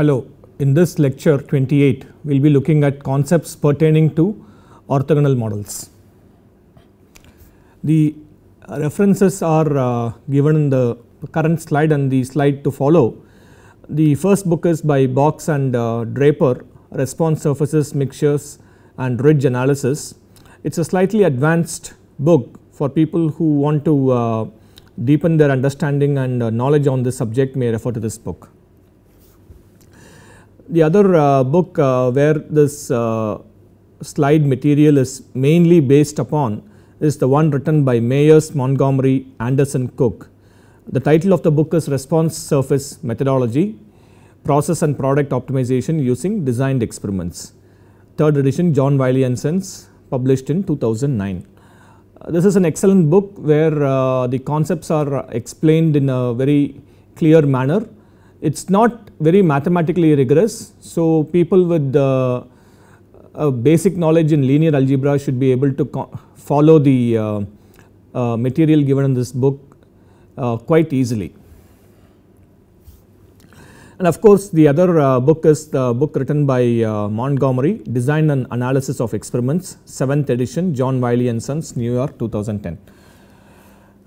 Hello, in this lecture 28 we will be looking at concepts pertaining to orthogonal models. The references are uh, given in the current slide and the slide to follow. The first book is by Box and uh, Draper response surfaces mixtures and ridge analysis. It is a slightly advanced book for people who want to uh, deepen their understanding and uh, knowledge on this subject may refer to this book. The other uh, book uh, where this uh, slide material is mainly based upon is the one written by Mayers, Montgomery, Anderson, Cook. The title of the book is Response Surface Methodology Process and Product Optimization Using Designed Experiments. Third edition John Wiley and Sons published in 2009. Uh, this is an excellent book where uh, the concepts are explained in a very clear manner. It is not very mathematically rigorous. So people with uh, basic knowledge in linear algebra should be able to follow the uh, uh, material given in this book uh, quite easily. And of course the other book is the book written by Montgomery Design and Analysis of Experiments 7th edition John Wiley and Sons New York 2010.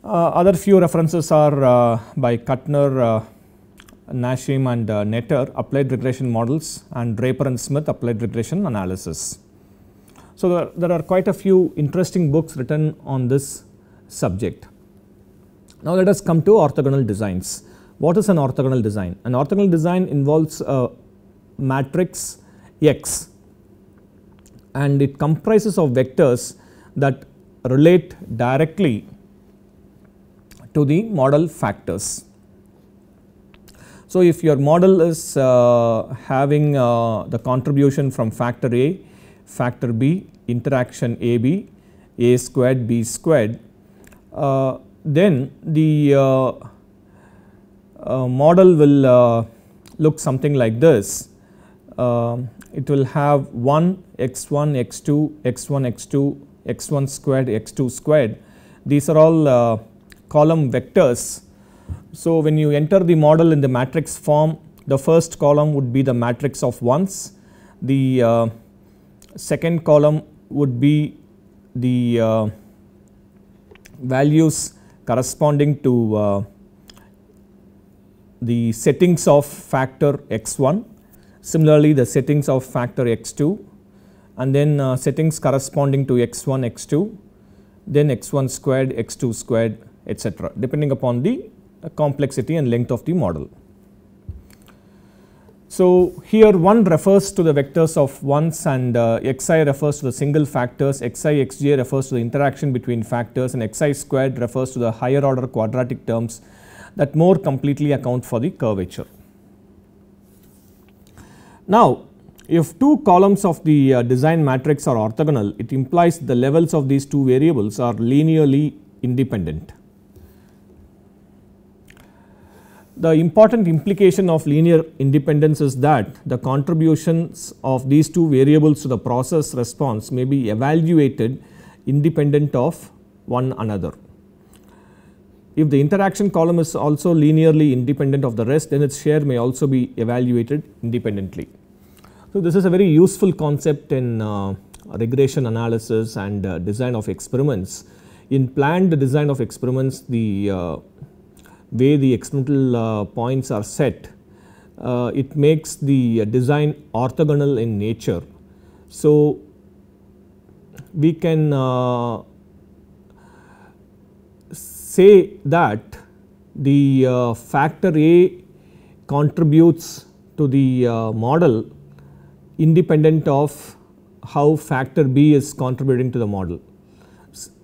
Uh, other few references are uh, by Kuttner, uh, Nashim and uh, Netter applied regression models and Draper and Smith applied regression analysis. So there, there are quite a few interesting books written on this subject. Now let us come to orthogonal designs. What is an orthogonal design? An orthogonal design involves a matrix X and it comprises of vectors that relate directly to the model factors. So, if your model is uh, having uh, the contribution from factor A, factor B, interaction AB, A squared, B squared, uh, then the uh, uh, model will uh, look something like this. Um, it will have 1 x1, x2, x1, x2, x1 squared, x2 squared. These are all column vectors so, when you enter the model in the matrix form the first column would be the matrix of ones, the uh, second column would be the uh, values corresponding to uh, the settings of factor x1, similarly the settings of factor x2 and then uh, settings corresponding to x1, x2, then x1 squared, x2 squared etc. depending upon the complexity and length of the model. So, here 1 refers to the vectors of ones and uh, xi refers to the single factors, xi xj refers to the interaction between factors and xi squared refers to the higher order quadratic terms that more completely account for the curvature. Now, if two columns of the uh, design matrix are orthogonal, it implies the levels of these two variables are linearly independent. The important implication of linear independence is that the contributions of these two variables to the process response may be evaluated independent of one another. If the interaction column is also linearly independent of the rest then its share may also be evaluated independently. So, this is a very useful concept in uh, regression analysis and uh, design of experiments. In planned design of experiments the uh, way the experimental uh, points are set, uh, it makes the design orthogonal in nature. So, we can uh, say that the factor A contributes to the model independent of how factor B is contributing to the model.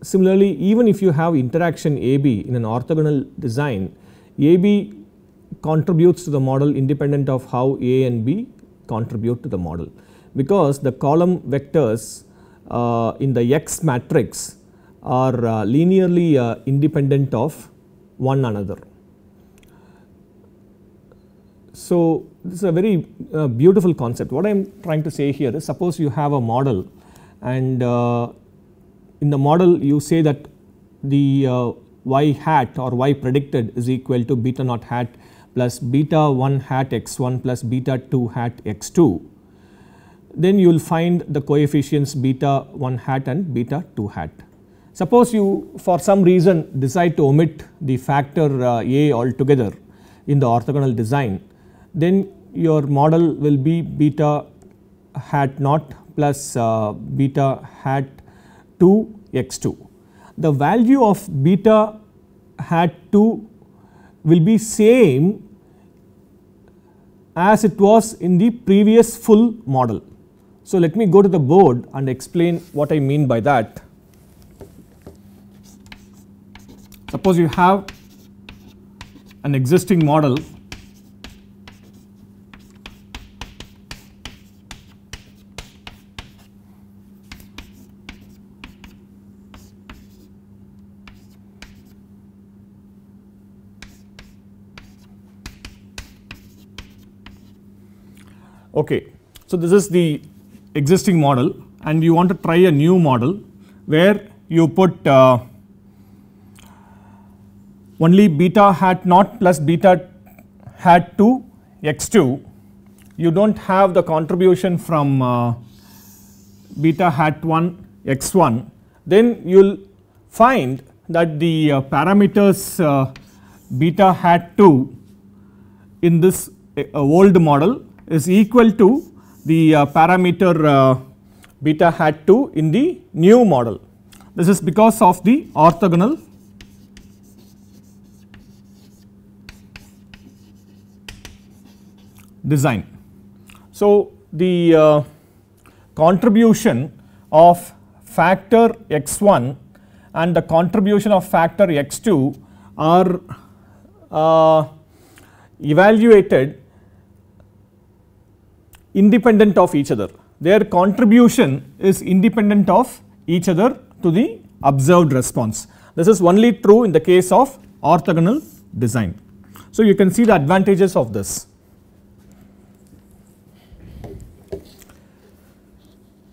Similarly, even if you have interaction AB in an orthogonal design, AB contributes to the model independent of how A and B contribute to the model because the column vectors uh, in the X matrix are uh, linearly uh, independent of one another. So, this is a very uh, beautiful concept. What I am trying to say here is suppose you have a model and uh, in the model you say that the uh, y hat or y predicted is equal to beta naught hat plus beta 1 hat x1 plus beta 2 hat x2. Then you will find the coefficients beta 1 hat and beta 2 hat. Suppose you for some reason decide to omit the factor uh, a altogether in the orthogonal design, then your model will be beta hat naught plus uh, beta hat 2 x 2. The value of beta hat 2 will be same as it was in the previous full model. So, let me go to the board and explain what I mean by that. Suppose you have an existing model Okay. So, this is the existing model and you want to try a new model where you put uh, only beta hat naught plus beta hat 2 x2 you do not have the contribution from uh, beta hat 1 x1 then you will find that the uh, parameters uh, beta hat 2 in this uh, old model is equal to the uh, parameter uh, beta hat 2 in the new model. This is because of the orthogonal design. So, the uh, contribution of factor x1 and the contribution of factor x2 are uh, evaluated independent of each other. Their contribution is independent of each other to the observed response. This is only true in the case of orthogonal design. So, you can see the advantages of this.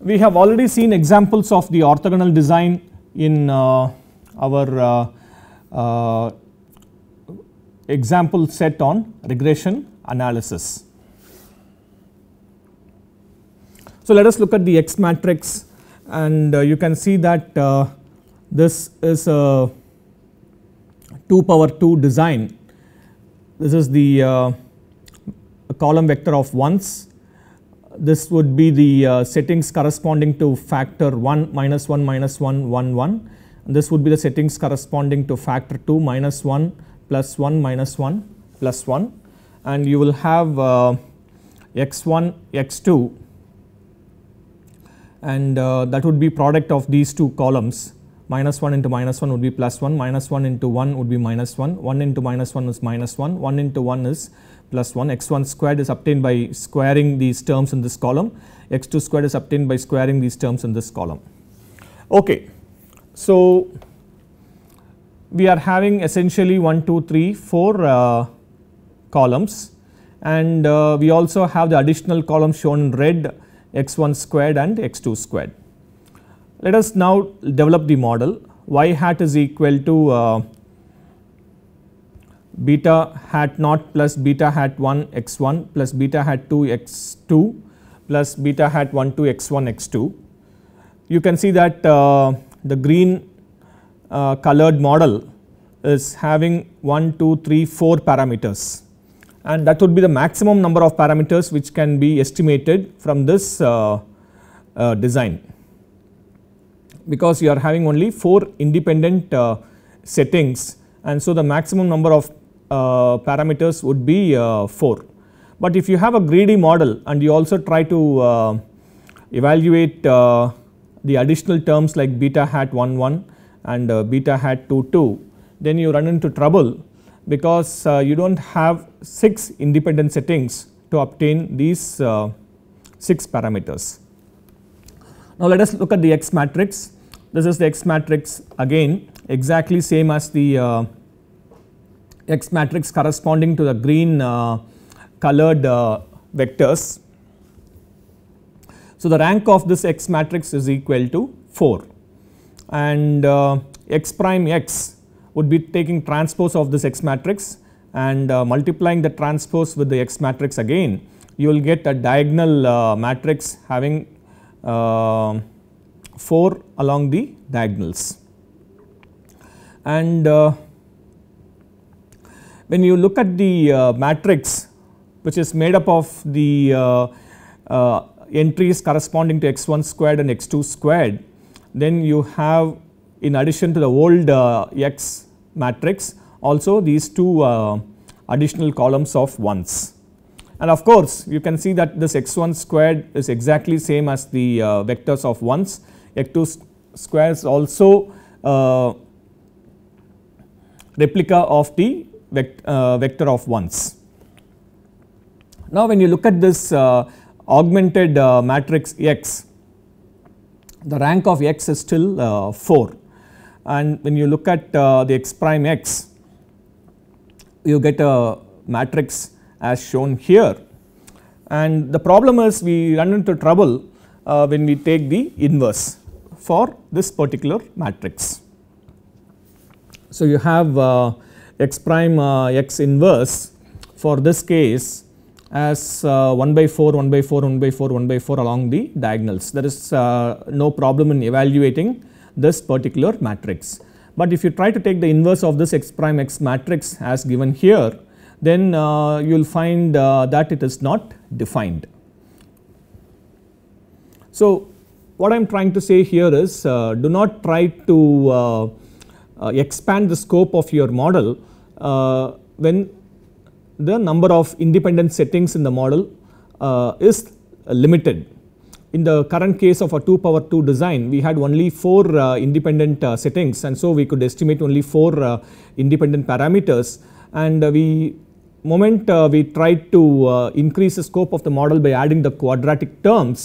We have already seen examples of the orthogonal design in uh, our uh, uh, example set on regression analysis. So let us look at the X matrix and uh, you can see that uh, this is a 2 power 2 design. This is the uh, column vector of 1s. This would be the uh, settings corresponding to factor 1 minus 1 minus 1 1 1. And this would be the settings corresponding to factor 2 minus 1 plus 1 minus 1 plus 1 and you will have x1 uh, x2 and uh, that would be product of these two columns minus 1 into minus 1 would be plus 1 minus 1 into 1 would be minus 1 1 into minus 1 is minus 1 1 into 1 is plus 1 x1 squared is obtained by squaring these terms in this column x2 squared is obtained by squaring these terms in this column. Okay. So, we are having essentially 1 2 3 4 uh, columns and uh, we also have the additional column shown in red x1 squared and x2 squared. Let us now develop the model y hat is equal to uh, beta hat naught plus beta hat 1 x1 plus beta hat 2 x2 plus beta hat 1 2 x1 x2. You can see that uh, the green uh, colored model is having 1 2 3 4 parameters and that would be the maximum number of parameters which can be estimated from this uh, uh, design because you are having only 4 independent uh, settings and so the maximum number of uh, parameters would be uh, 4. But if you have a greedy model and you also try to uh, evaluate the additional terms like beta hat 1 1 and beta hat 2 2 then you run into trouble because uh, you do not have 6 independent settings to obtain these uh, 6 parameters. Now let us look at the X matrix. This is the X matrix again exactly same as the uh, X matrix corresponding to the green uh, colored uh, vectors. So the rank of this X matrix is equal to 4 and uh, X prime X would be taking transpose of this X matrix and uh, multiplying the transpose with the X matrix again you will get a diagonal uh, matrix having uh, 4 along the diagonals. And uh, when you look at the uh, matrix which is made up of the entries corresponding to x1 squared and x2 squared then you have in addition to the old uh, x matrix also these two uh, additional columns of 1s. And of course, you can see that this x1 squared is exactly same as the uh, vectors of 1s, x2 squares also uh, replica of the vect, uh, vector of 1s. Now when you look at this uh, augmented uh, matrix x, the rank of x is still uh, 4 and when you look at uh, the x prime x you get a matrix as shown here and the problem is we run into trouble uh, when we take the inverse for this particular matrix. So, you have uh, x prime uh, x inverse for this case as uh, 1 by 4, 1 by 4, 1 by 4, 1 by 4 along the diagonals. There is uh, no problem in evaluating this particular matrix. But if you try to take the inverse of this x prime x matrix as given here, then uh, you will find uh, that it is not defined. So, what I am trying to say here is uh, do not try to uh, uh, expand the scope of your model uh, when the number of independent settings in the model is limited in the current case of a 2 power 2 design we had only 4 uh, independent uh, settings and so we could estimate only 4 uh, independent parameters and we moment uh, we tried to uh, increase the scope of the model by adding the quadratic terms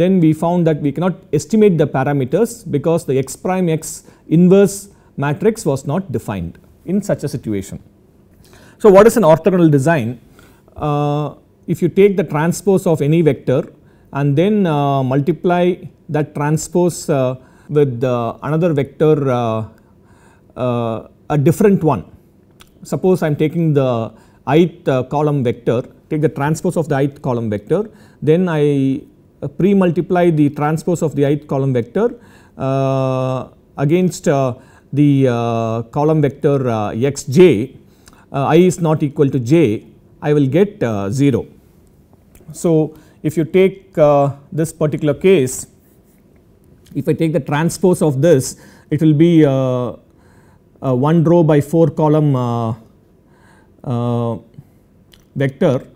then we found that we cannot estimate the parameters because the x prime x inverse matrix was not defined in such a situation. So what is an orthogonal design? Uh, if you take the transpose of any vector and then uh, multiply that transpose uh, with uh, another vector a different one. Suppose I am taking the ith column vector take the transpose of the ith column vector then I pre-multiply the transpose of the ith column vector uh, against uh, the uh, column vector xj i is not equal to j I will get 0. So, if you take uh, this particular case, if I take the transpose of this, it will be uh, uh 1 row by 4 column uh, uh, vector,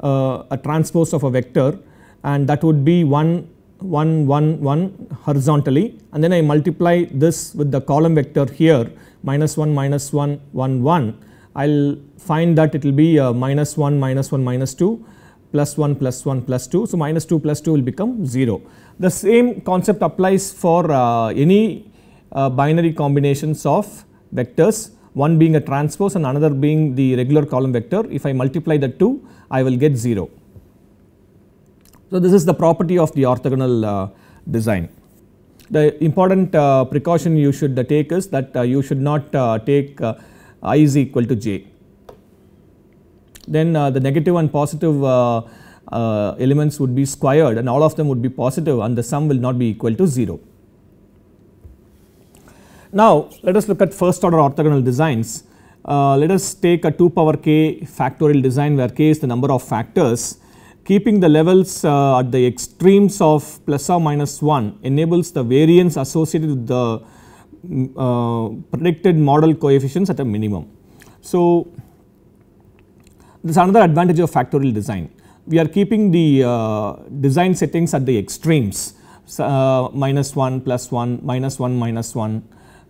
a transpose of a vector and that would be 1 1 1 1 horizontally and then I multiply this with the column vector here minus 1 minus 1 1 1 I will find that it will be minus 1 minus 1 minus 2 plus 1 plus 1 plus 2. So, minus 2 plus 2 will become 0. The same concept applies for uh, any uh, binary combinations of vectors one being a transpose and another being the regular column vector. If I multiply the two I will get 0. So, this is the property of the orthogonal uh, design. The important uh, precaution you should uh, take is that you should not take i is equal to j then uh, the negative and positive uh, uh, elements would be squared and all of them would be positive and the sum will not be equal to 0. Now let us look at first order orthogonal designs. Uh, let us take a 2 power k factorial design where k is the number of factors keeping the levels uh, at the extremes of plus or minus 1 enables the variance associated with the mm, uh, predicted model coefficients at a minimum. So this is another advantage of factorial design. We are keeping the uh, design settings at the extremes so, uh, minus 1 plus 1 minus 1 minus 1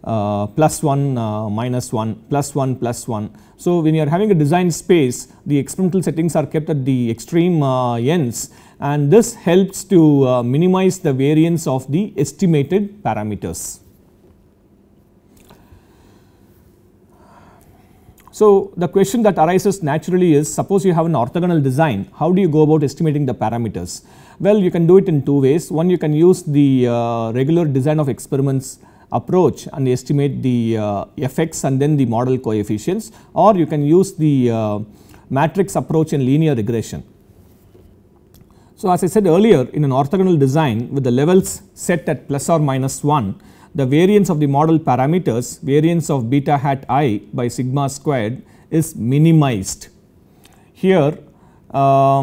uh, plus 1 uh, minus 1 plus 1 plus 1. So, when you are having a design space the experimental settings are kept at the extreme uh, ends and this helps to uh, minimize the variance of the estimated parameters. So the question that arises naturally is suppose you have an orthogonal design, how do you go about estimating the parameters? Well, you can do it in two ways. One, you can use the uh, regular design of experiments approach and estimate the uh, effects and then the model coefficients or you can use the uh, matrix approach in linear regression. So as I said earlier in an orthogonal design with the levels set at plus or minus 1 the variance of the model parameters variance of beta hat i by sigma squared is minimized. Here uh,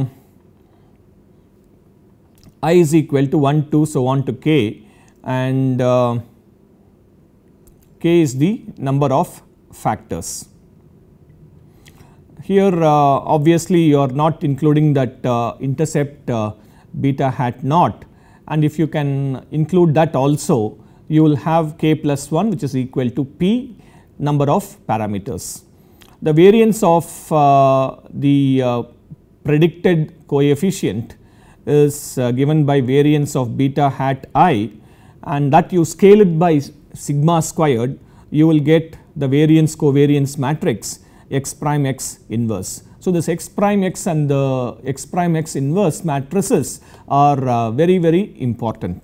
i is equal to 1 2 so on to k and uh, k is the number of factors. Here uh, obviously you are not including that uh, intercept uh, beta hat naught and if you can include that also you will have k plus 1 which is equal to p number of parameters. The variance of uh, the uh, predicted coefficient is uh, given by variance of beta hat i and that you scale it by sigma squared you will get the variance covariance matrix x prime x inverse. So, this x prime x and the x prime x inverse matrices are uh, very very important.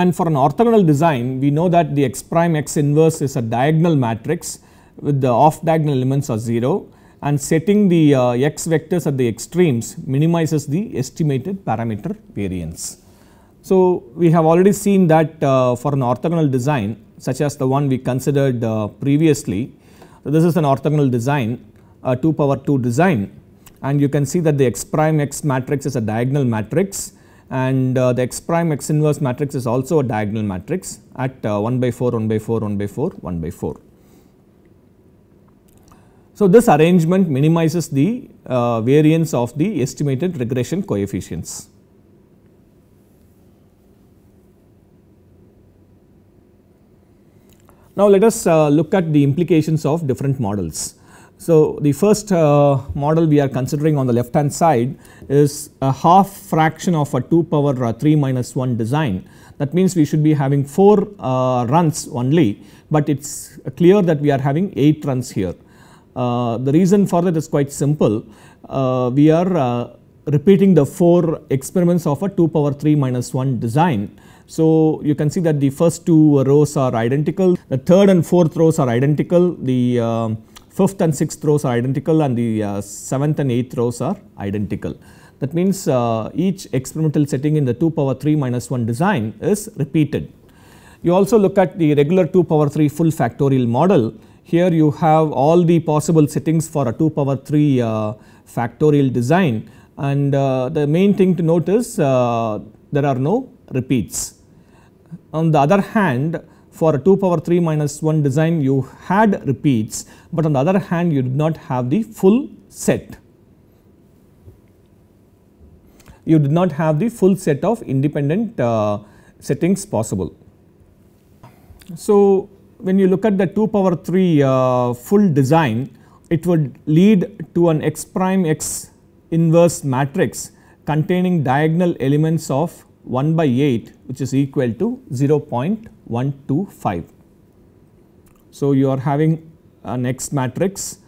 And for an orthogonal design, we know that the x prime x inverse is a diagonal matrix with the off diagonal elements are 0 and setting the uh, x vectors at the extremes minimizes the estimated parameter variance. So, we have already seen that uh, for an orthogonal design such as the one we considered uh, previously. So, this is an orthogonal design a 2 power 2 design and you can see that the x prime x matrix is a diagonal matrix and uh, the x prime x inverse matrix is also a diagonal matrix at uh, 1 by 4 1 by 4 1 by 4 1 by 4. So, this arrangement minimizes the uh, variance of the estimated regression coefficients. Now, let us uh, look at the implications of different models. So, the first uh, model we are considering on the left hand side is a half fraction of a 2 power uh, 3 minus 1 design. That means we should be having 4 uh, runs only, but it is clear that we are having 8 runs here. Uh, the reason for that is quite simple. Uh, we are uh, repeating the 4 experiments of a 2 power 3 minus 1 design. So, you can see that the first two rows are identical, the third and fourth rows are identical, the fifth and sixth rows are identical and the uh, seventh and eighth rows are identical. That means uh, each experimental setting in the 2 power 3 minus 1 design is repeated. You also look at the regular 2 power 3 full factorial model. Here you have all the possible settings for a 2 power 3 uh, factorial design and uh, the main thing to note is uh, there are no repeats. On the other hand for a 2 power 3 minus 1 design you had repeats, but on the other hand you did not have the full set. You did not have the full set of independent uh, settings possible. So, when you look at the 2 power 3 uh, full design, it would lead to an x prime x inverse matrix containing diagonal elements of 1 by 8 which is equal to 0.1. 1, 2, 5. So, you are having an uh, X matrix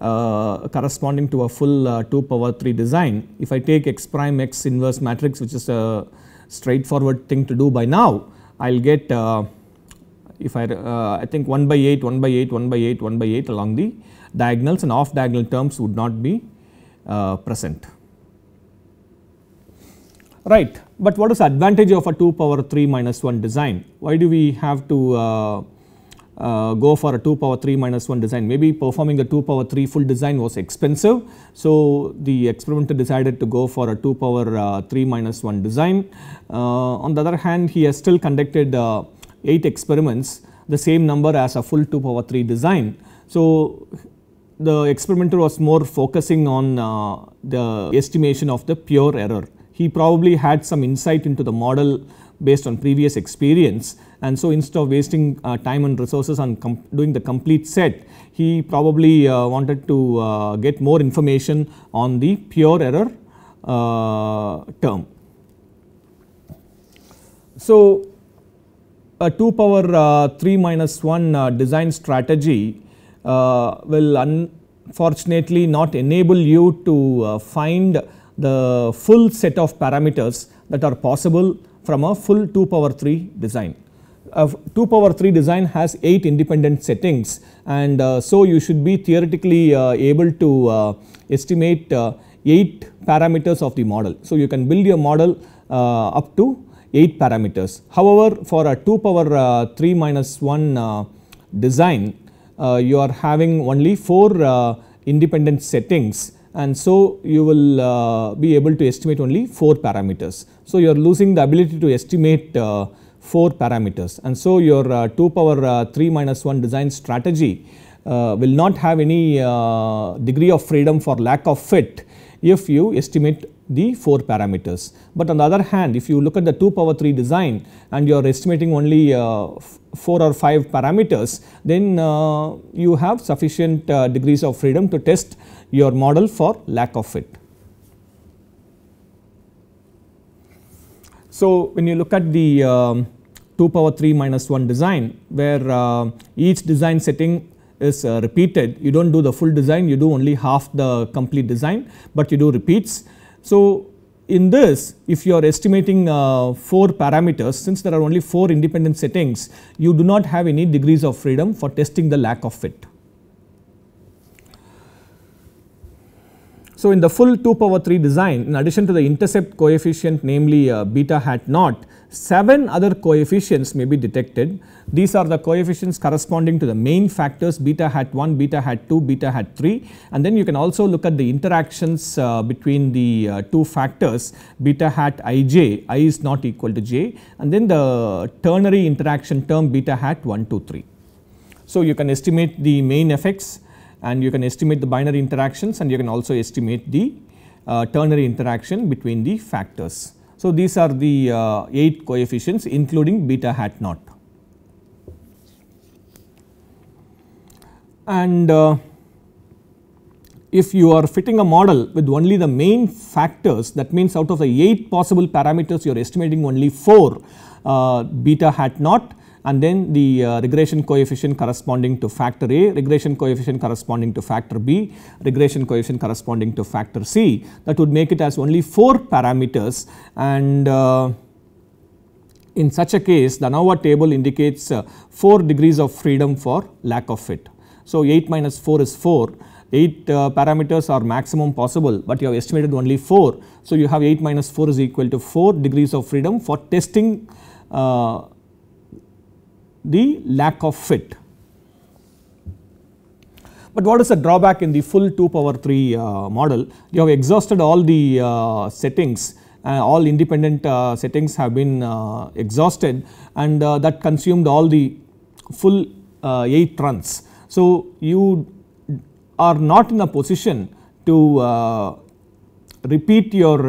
uh, corresponding to a full uh, 2 power 3 design. If I take X prime X inverse matrix which is a straightforward thing to do by now, I will get uh, if I, uh, I think 1 by 8, 1 by 8, 1 by 8, 1 by 8 along the diagonals and off diagonal terms would not be uh, present. Right, but what is the advantage of a 2 power 3 minus 1 design? Why do we have to uh, uh, go for a 2 power 3 minus 1 design? Maybe performing a 2 power 3 full design was expensive. So, the experimenter decided to go for a 2 power uh, 3 minus 1 design. Uh, on the other hand, he has still conducted uh, 8 experiments, the same number as a full 2 power 3 design. So, the experimenter was more focusing on uh, the estimation of the pure error he probably had some insight into the model based on previous experience and so instead of wasting uh, time and resources on doing the complete set he probably uh, wanted to uh, get more information on the pure error uh, term. So, a 2 power uh, 3 minus 1 uh, design strategy will unfortunately not enable you to find the full set of parameters that are possible from a full 2 power 3 design. A 2 power 3 design has 8 independent settings and uh, so you should be theoretically uh, able to uh, estimate uh, 8 parameters of the model. So you can build your model uh, up to 8 parameters. However, for a 2 power uh, 3 minus 1 design you are having only 4 independent settings and so you will uh, be able to estimate only 4 parameters. So, you are losing the ability to estimate uh, 4 parameters and so your uh, 2 power uh, 3 minus 1 design strategy uh, will not have any uh, degree of freedom for lack of fit if you estimate the 4 parameters. But on the other hand, if you look at the 2 power 3 design and you are estimating only uh, 4 or 5 parameters, then uh, you have sufficient uh, degrees of freedom to test your model for lack of it. So, when you look at the um, 2 power 3 minus 1 design where uh, each design setting is uh, repeated, you do not do the full design, you do only half the complete design, but you do repeats so, in this if you are estimating uh, 4 parameters since there are only 4 independent settings you do not have any degrees of freedom for testing the lack of fit. So, in the full 2 power 3 design in addition to the intercept coefficient namely uh, beta hat naught 7 other coefficients may be detected. These are the coefficients corresponding to the main factors beta hat 1, beta hat 2, beta hat 3 and then you can also look at the interactions uh, between the uh, two factors beta hat ij, i is not equal to j and then the ternary interaction term beta hat 1, 2, 3. So, you can estimate the main effects and you can estimate the binary interactions and you can also estimate the uh, ternary interaction between the factors. So, these are the uh, 8 coefficients including beta hat naught. And uh, if you are fitting a model with only the main factors that means out of the 8 possible parameters you are estimating only 4 uh, beta hat naught and then the uh, regression coefficient corresponding to factor A, regression coefficient corresponding to factor B, regression coefficient corresponding to factor C that would make it as only 4 parameters and uh, in such a case the ANOVA table indicates uh, 4 degrees of freedom for lack of fit. So, 8 minus 4 is 4 8 uh, parameters are maximum possible, but you have estimated only 4. So, you have 8 minus 4 is equal to 4 degrees of freedom for testing uh, the lack of fit. But what is the drawback in the full 2 power 3 uh, model? You have exhausted all the uh, settings uh, all independent uh, settings have been uh, exhausted and uh, that consumed all the full 8 runs. So, you are not in a position to repeat your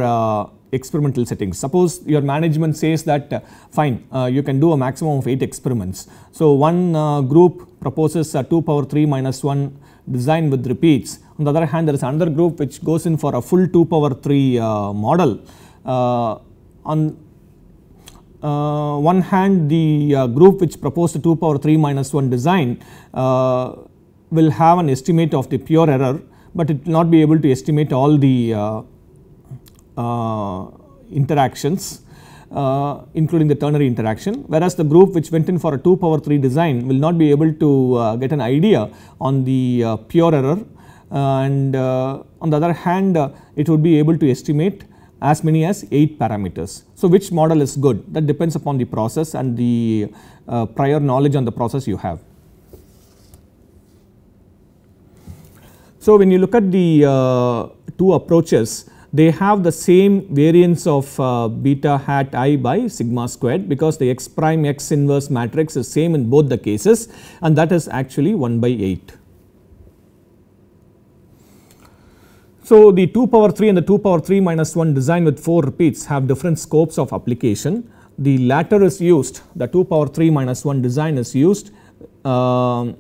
experimental settings. Suppose your management says that uh, fine uh, you can do a maximum of 8 experiments. So, one uh, group proposes 2 power 3 minus 1 design with repeats on the other hand there is another group which goes in for a full 2 power 3 uh, model. Uh, on uh, one hand the group which proposed 2 power 3 minus 1 design will have an estimate of the pure error, but it will not be able to estimate all the uh, interactions uh, including the ternary interaction whereas the group which went in for a 2 power 3 design will not be able to uh, get an idea on the uh, pure error uh, and uh, on the other hand it would be able to estimate as many as 8 parameters. So which model is good that depends upon the process and the prior knowledge on the process you have. So when you look at the two approaches they have the same variance of uh, beta hat i by sigma squared because the x prime x inverse matrix is same in both the cases and that is actually 1 by 8. So, the 2 power 3 and the 2 power 3 minus 1 design with 4 repeats have different scopes of application. The latter is used the 2 power 3 minus 1 design is used uh,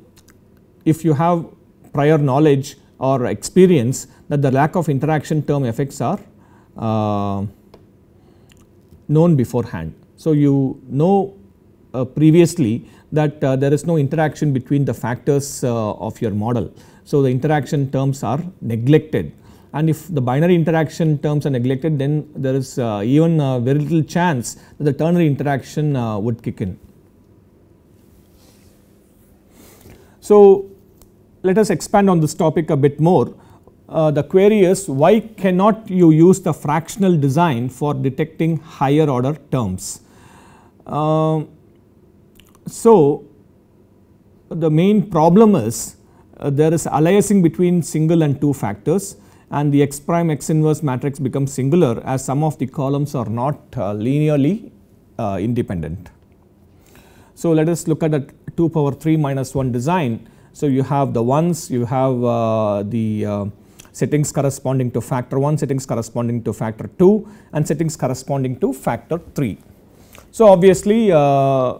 if you have prior knowledge or experience that the lack of interaction term effects are uh, known beforehand. So, you know uh, previously that uh, there is no interaction between the factors uh, of your model. So, the interaction terms are neglected and if the binary interaction terms are neglected then there is uh, even very little chance that the ternary interaction uh, would kick in. So, let us expand on this topic a bit more uh, the query is why cannot you use the fractional design for detecting higher order terms. Uh, so, the main problem is uh, there is aliasing between single and two factors and the x prime x inverse matrix becomes singular as some of the columns are not uh, linearly uh, independent. So, let us look at the 2 power 3 minus 1 design. So, you have the ones, you have uh, the settings corresponding to factor 1, settings corresponding to factor 2 and settings corresponding to factor 3. So obviously uh,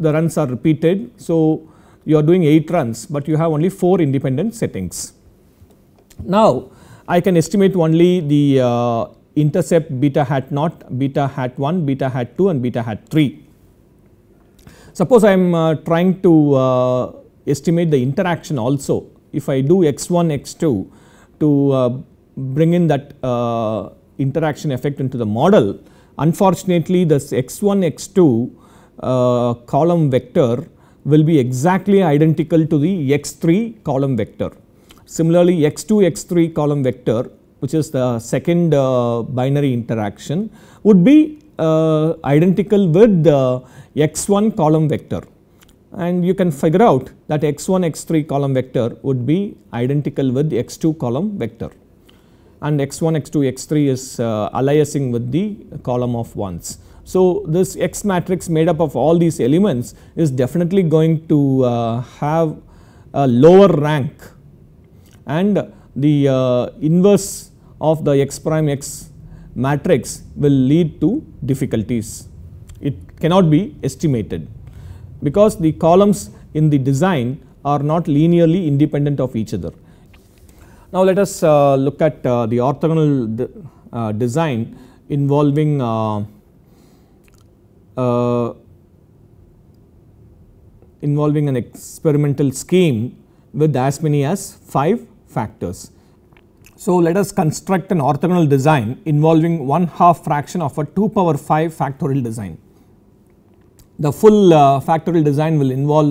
the runs are repeated. So you are doing 8 runs but you have only 4 independent settings. Now I can estimate only the uh, intercept beta hat naught, beta hat 1, beta hat 2 and beta hat 3. Suppose I am uh, trying to uh, estimate the interaction also if I do x1 x2 to uh, bring in that uh, interaction effect into the model. Unfortunately, this x1 x2 column vector will be exactly identical to the x3 column vector. Similarly, x2 x3 column vector which is the second uh, binary interaction would be identical with the x1 column vector and you can figure out that x1 x3 column vector would be identical with x2 column vector and x1 x2 x3 is uh, aliasing with the column of 1s. So, this X matrix made up of all these elements is definitely going to uh, have a lower rank and the uh, inverse of the X prime X matrix will lead to difficulties. It cannot be estimated because the columns in the design are not linearly independent of each other. Now let us uh, look at uh, the orthogonal de uh, design involving uh, uh, involving an experimental scheme with as many as 5 factors. So let us construct an orthogonal design involving 1 half fraction of a 2 power 5 factorial design the full uh, factorial design will involve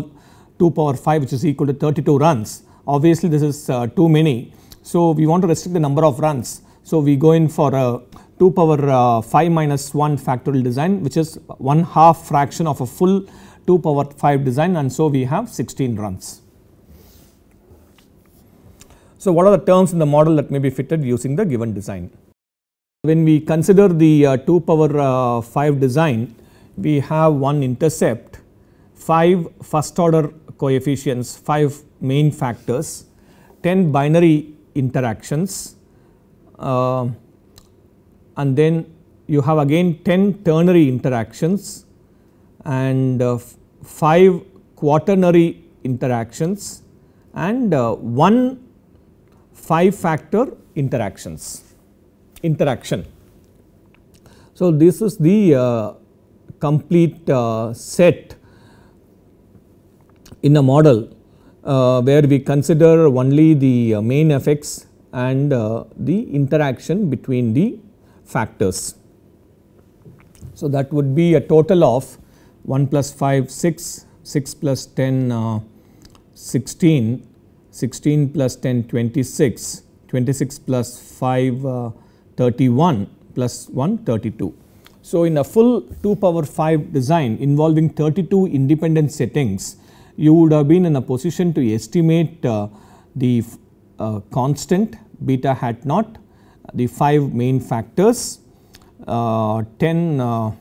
2 power 5 which is equal to 32 runs. Obviously, this is uh, too many. So, we want to restrict the number of runs. So, we go in for a 2 power uh, 5 minus 1 factorial design which is 1 half fraction of a full 2 power 5 design and so we have 16 runs. So, what are the terms in the model that may be fitted using the given design? When we consider the uh, 2 power uh, 5 design, we have one intercept, 5 first order coefficients, 5 main factors, 10 binary interactions uh, and then you have again 10 ternary interactions and uh, 5 quaternary interactions and uh, 1 5 factor interactions interaction. So, this is the uh, complete uh, set in a model uh, where we consider only the uh, main effects and the interaction between the factors. So, that would be a total of 1 plus 5 6, 6 plus 10 uh, 16, 16 plus 10 26, 26 plus 5 uh, 31 plus 1 32. So, in a full 2 power 5 design involving 32 independent settings, you would have been in a position to estimate uh, the uh, constant beta hat naught, the 5 main factors, uh, 10 uh,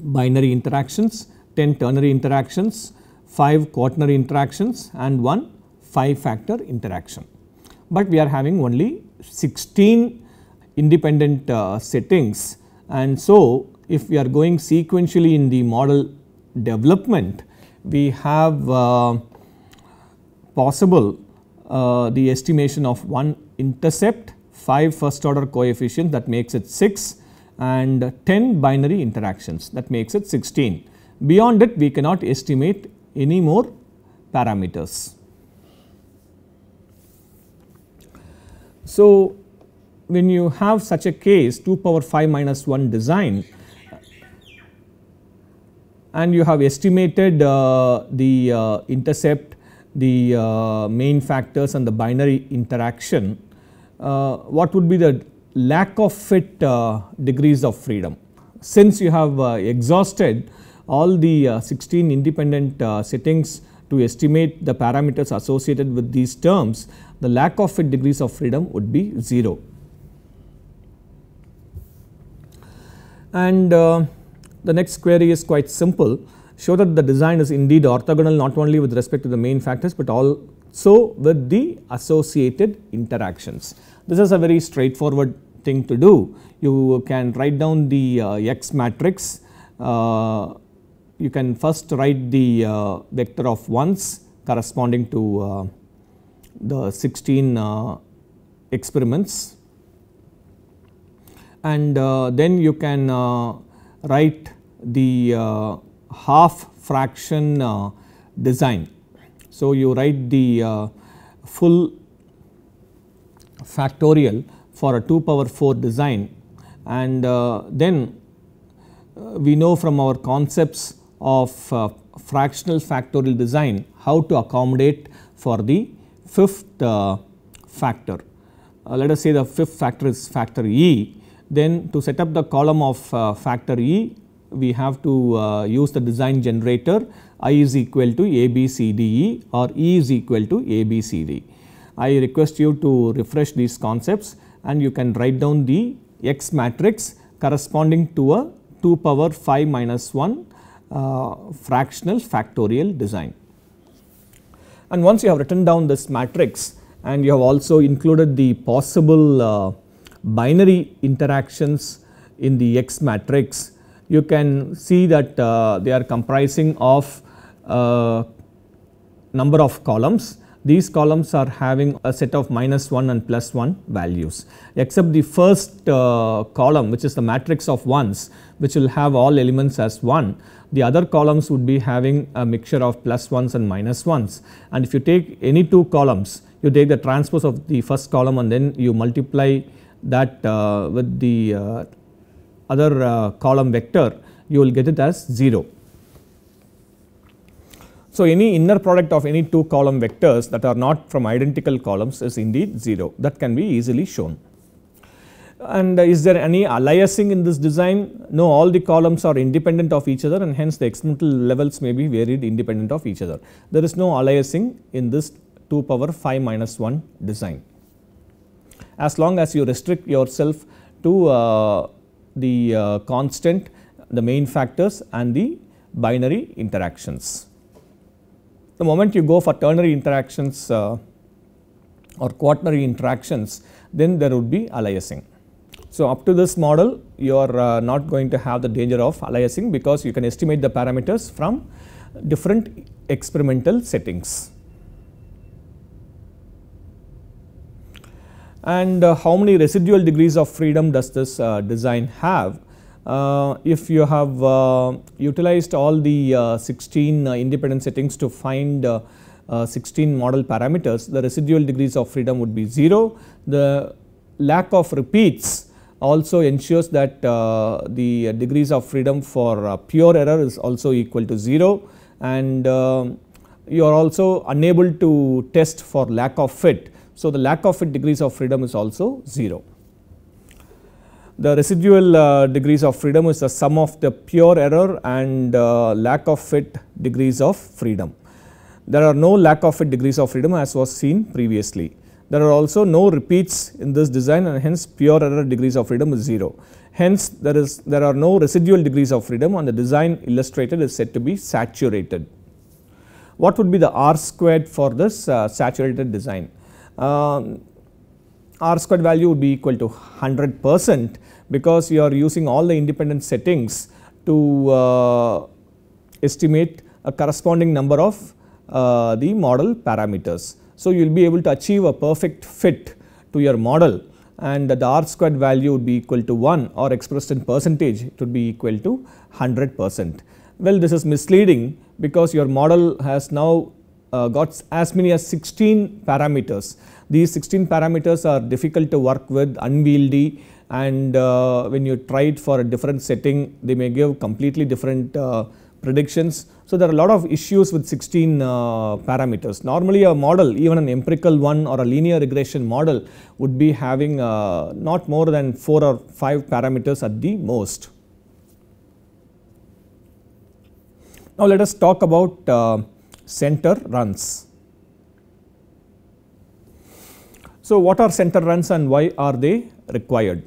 binary interactions, 10 ternary interactions, 5 quaternary interactions and 1 5 factor interaction. But we are having only 16 independent uh, settings and so, if we are going sequentially in the model development, we have uh, possible uh, the estimation of one intercept, 5 first order coefficients that makes it 6 and 10 binary interactions that makes it 16. Beyond it we cannot estimate any more parameters. So, when you have such a case 2 power 5 minus 1 design and you have estimated uh, the uh, intercept, the uh, main factors and the binary interaction, uh, what would be the lack of fit uh, degrees of freedom. Since you have uh, exhausted all the 16 independent settings to estimate the parameters associated with these terms, the lack of fit degrees of freedom would be 0. and uh, the next query is quite simple show that the design is indeed orthogonal not only with respect to the main factors but also with the associated interactions. This is a very straightforward thing to do. You can write down the uh, X matrix, uh, you can first write the uh, vector of 1s corresponding to uh, the 16 uh, experiments and uh, then you can uh, write the uh, half fraction design. So, you write the full factorial for a 2 power 4 design and then we know from our concepts of fractional factorial design how to accommodate for the fifth factor. let us say the fifth factor is factor E then to set up the column of uh, factor E, we have to uh, use the design generator I is equal to ABCDE or E is equal to ABCD. I request you to refresh these concepts and you can write down the X matrix corresponding to a 2 power 5 minus 1 uh, fractional factorial design. And once you have written down this matrix and you have also included the possible uh, binary interactions in the X matrix, you can see that uh, they are comprising of uh, number of columns. These columns are having a set of minus 1 and plus 1 values except the first uh, column which is the matrix of 1s which will have all elements as 1. The other columns would be having a mixture of plus 1s and minus 1s and if you take any two columns you take the transpose of the first column and then you multiply that uh, with the uh, other uh, column vector you will get it as 0. So, any inner product of any two column vectors that are not from identical columns is indeed 0 that can be easily shown. And is there any aliasing in this design? No all the columns are independent of each other and hence the experimental levels may be varied independent of each other. There is no aliasing in this 2 power 5 minus 1 design as long as you restrict yourself to uh, the uh, constant, the main factors and the binary interactions. The moment you go for ternary interactions uh, or quaternary interactions, then there would be aliasing. So, up to this model you are uh, not going to have the danger of aliasing because you can estimate the parameters from different experimental settings. and uh, how many residual degrees of freedom does this uh, design have. Uh, if you have utilized all the 16 independent settings to find 16 model parameters, the residual degrees of freedom would be 0. The lack of repeats also ensures that uh, the degrees of freedom for uh, pure error is also equal to 0 and uh, you are also unable to test for lack of fit so, the lack of degrees of freedom is also 0. The residual uh, degrees of freedom is the sum of the pure error and uh, lack of fit degrees of freedom. There are no lack of fit degrees of freedom as was seen previously. There are also no repeats in this design and hence pure error degrees of freedom is 0. Hence, there is there are no residual degrees of freedom and the design illustrated is said to be saturated. What would be the R squared for this uh, saturated design? Um, R squared value would be equal to 100 percent because you are using all the independent settings to uh, estimate a corresponding number of uh, the model parameters. So, you will be able to achieve a perfect fit to your model and the R squared value would be equal to 1 or expressed in percentage it would be equal to 100 percent. Well, this is misleading because your model has now uh, got as many as 16 parameters. These 16 parameters are difficult to work with, unwieldy and uh, when you try it for a different setting they may give completely different uh, predictions. So, there are a lot of issues with 16 uh, parameters. Normally a model even an empirical one or a linear regression model would be having uh, not more than 4 or 5 parameters at the most. Now, let us talk about uh, center runs. So, what are center runs and why are they required?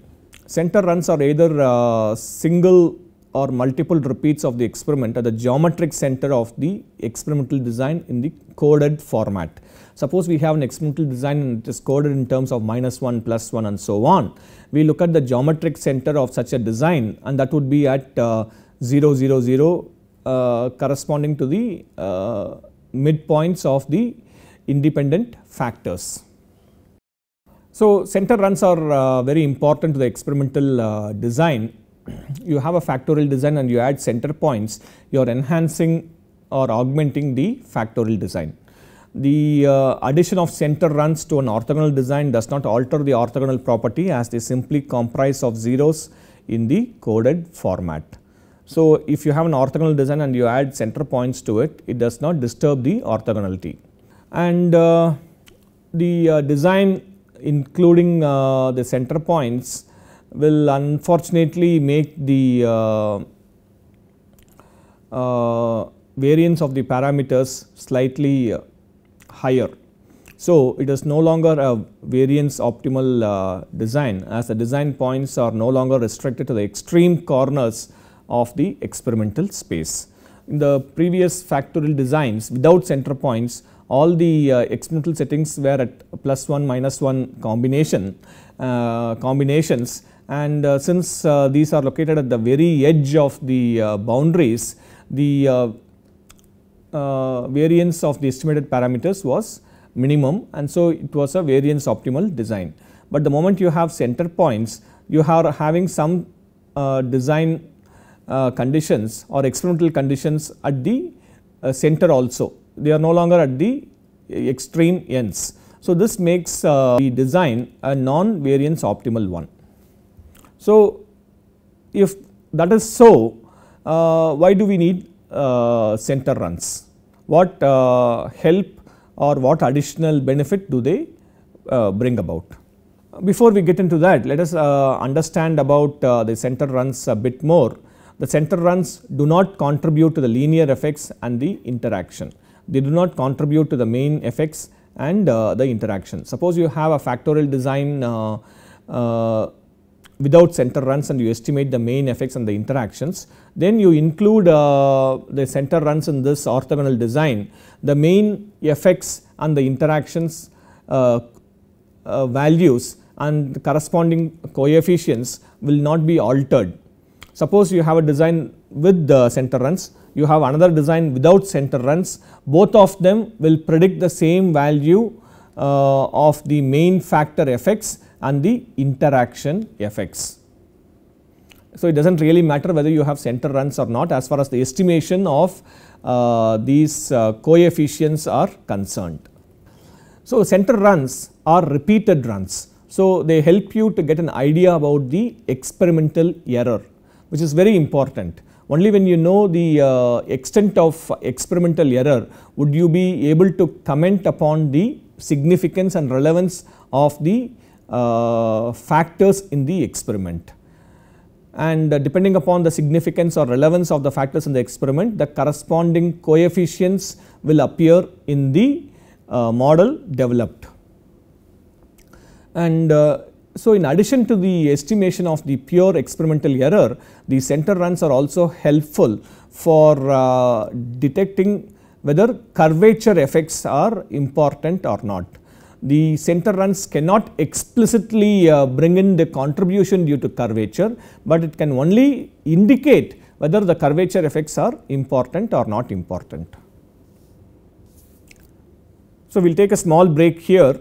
Center runs are either uh, single or multiple repeats of the experiment at the geometric center of the experimental design in the coded format. Suppose we have an experimental design and it is coded in terms of minus 1, plus 1 and so on. We look at the geometric center of such a design and that would be at uh, 0, 0, 0 uh, corresponding to the uh, midpoints of the independent factors. So, center runs are uh, very important to the experimental uh, design. you have a factorial design and you add center points, you are enhancing or augmenting the factorial design. The uh, addition of center runs to an orthogonal design does not alter the orthogonal property as they simply comprise of zeros in the coded format. So, if you have an orthogonal design and you add center points to it, it does not disturb the orthogonality. And uh, the uh, design including uh, the center points will unfortunately make the uh, uh, variance of the parameters slightly uh, higher. So, it is no longer a variance optimal design as the design points are no longer restricted to the extreme corners of the experimental space. In the previous factorial designs without center points all the uh, experimental settings were at plus 1 minus 1 combination uh, combinations and uh, since uh, these are located at the very edge of the uh, boundaries the uh, variance of the estimated parameters was minimum and so it was a variance optimal design. But the moment you have center points you are having some design uh, conditions or experimental conditions at the uh, center also. They are no longer at the extreme ends. So, this makes uh, the design a non-variance optimal one. So, if that is so, uh, why do we need uh, center runs? What uh, help or what additional benefit do they bring about? Before we get into that, let us understand about the center runs a bit more the center runs do not contribute to the linear effects and the interaction. They do not contribute to the main effects and uh, the interaction. Suppose you have a factorial design uh, uh, without center runs and you estimate the main effects and the interactions, then you include uh, the center runs in this orthogonal design. The main effects and the interactions uh, uh, values and corresponding coefficients will not be altered Suppose you have a design with the center runs, you have another design without center runs, both of them will predict the same value uh, of the main factor effects and the interaction effects. So, it does not really matter whether you have center runs or not as far as the estimation of uh, these uh, coefficients are concerned. So, center runs are repeated runs. So, they help you to get an idea about the experimental error which is very important. Only when you know the uh, extent of experimental error would you be able to comment upon the significance and relevance of the uh, factors in the experiment. And uh, depending upon the significance or relevance of the factors in the experiment, the corresponding coefficients will appear in the uh, model developed. And uh, so, in addition to the estimation of the pure experimental error, the center runs are also helpful for uh, detecting whether curvature effects are important or not. The center runs cannot explicitly uh, bring in the contribution due to curvature, but it can only indicate whether the curvature effects are important or not important. So, we will take a small break here.